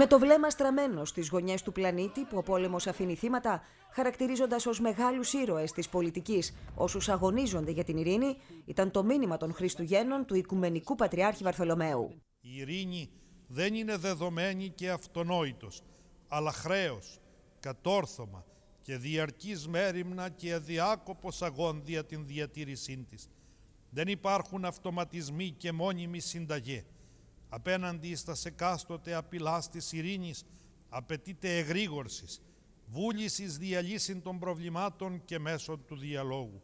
Με το βλέμμα στραμμένο στις γωνιές του πλανήτη, που ο πόλεμος αφήνει θύματα, χαρακτηρίζοντας ως μεγάλους ήρωες της πολιτικής όσους αγωνίζονται για την ειρήνη, ήταν το μήνυμα των Χριστουγέννων του Οικουμενικού Πατριάρχη Βαρθολομαίου. Η ειρήνη δεν είναι δεδομένη και αυτονόητος, αλλά χρέος, κατόρθωμα και διαρκής μέρημνα και αδιάκοπο αγών δια την διατήρησή της. Δεν υπάρχουν αυτοματισμοί και μόνιμη συνταγή. Απέναντι στα σεκάστοτε απειλά της ειρήνης απαιτείται εγρήγορσης, βούλησης διαλύση των προβλημάτων και μέσω του διαλόγου.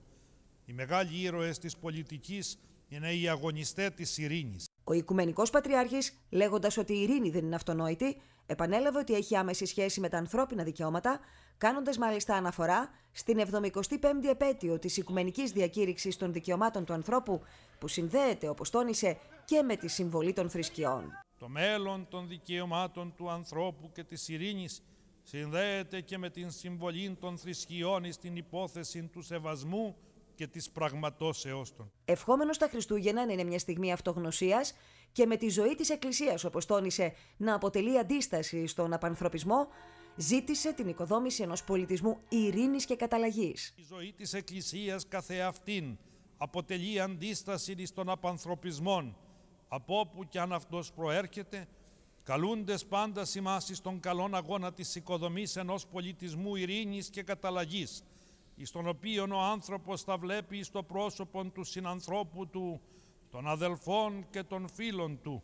Οι μεγάλοι ήρωες της πολιτικής είναι οι αγωνιστές της ειρήνης. Ο Οικουμενικός Πατριάρχης, λέγοντας ότι η ειρήνη δεν είναι αυτονόητη, επανέλαβε ότι έχει άμεση σχέση με τα ανθρώπινα δικαιώματα, κάνοντας μάλιστα αναφορά στην 75η επέτειο της Οικουμενικής διακήρυξης των Δικαιωμάτων του Ανθρώπου, που συνδέεται, όπως τόνισε, και με τη συμβολή των θρησκειών. Το μέλλον των δικαιωμάτων του ανθρώπου και της Ειρήνης συνδέεται και με την συμβολή των θρησκειών στην υπόθεση του σεβασμού και της πραγματώσεώς των. Ευχόμενος τα Χριστούγεννα είναι μια στιγμή αυτογνωσίας και με τη ζωή της Εκκλησίας, όπως τόνισε, να αποτελεί αντίσταση στον απανθρωπισμό, ζήτησε την οικοδόμηση ενός πολιτισμού ειρήνης και καταλλαγής. Η ζωή της Εκκλησίας καθεαυτήν αποτελεί αντίσταση στον απανθρωπισμό, από όπου και αν αυτός προέρχεται, καλούντες πάντα σημάσεις των καλόν αγώνα της οικοδομής ενός πολιτισμού ειρήνης και καταλλαγής εις τον ο άνθρωπος θα βλέπει στο πρόσωπο του συνανθρώπου του, των αδελφών και των φίλων του,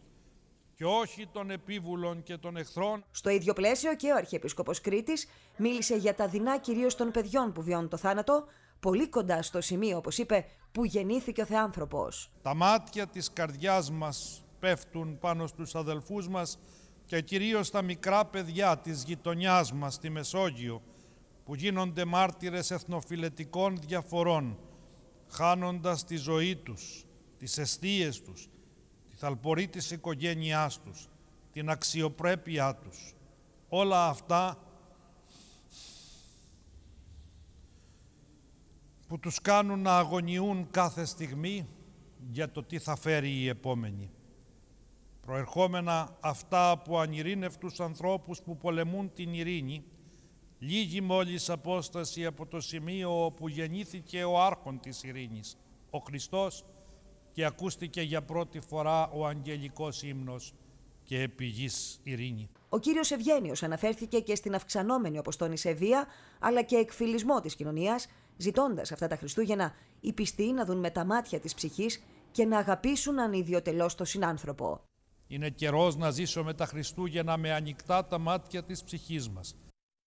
και όχι των επίβουλων και των εχθρών. Στο ίδιο πλαίσιο και ο Αρχιεπίσκοπος Κρήτης μίλησε για τα δεινά κυρίως των παιδιών που βιώνουν το θάνατο, πολύ κοντά στο σημείο, όπως είπε, που γεννήθηκε ο Θεάνθρωπος. Τα μάτια της καρδιάς μας πέφτουν πάνω στους αδελφούς μας και κυρίως τα μικρά παιδιά της γειτονιάς μας στη Μεσόγειο, που γίνονται μάρτυρες εθνοφιλετικών διαφορών, χάνοντας τη ζωή τους, τις αιστείες τους, τη θαλπορή της οικογένειάς τους, την αξιοπρέπειά τους. Όλα αυτά που τους κάνουν να αγωνιούν κάθε στιγμή για το τι θα φέρει η επόμενη. Προερχόμενα αυτά από ανειρήνευτους ανθρώπους που πολεμούν την ειρήνη, λίγη μόλις απόσταση από το σημείο όπου γεννήθηκε ο άρχον της ειρήνης, ο Χριστός, και ακούστηκε για πρώτη φορά ο αγγελικός ύμνος και επί ειρήνη. Ο κύριος Ευγένιος αναφέρθηκε και στην αυξανόμενη τόνισε, βία, αλλά και εκφυλισμό της κοινωνίας, ζητώντας αυτά τα Χριστούγεννα οι πιστοί να δουν με τα μάτια της ψυχής και να αγαπήσουν ανιδιοτελώς τον συνάνθρωπο. Είναι καιρός να ζήσουμε τα Χριστούγεννα με ανοιχτά τα μάτια της ψυχής μας,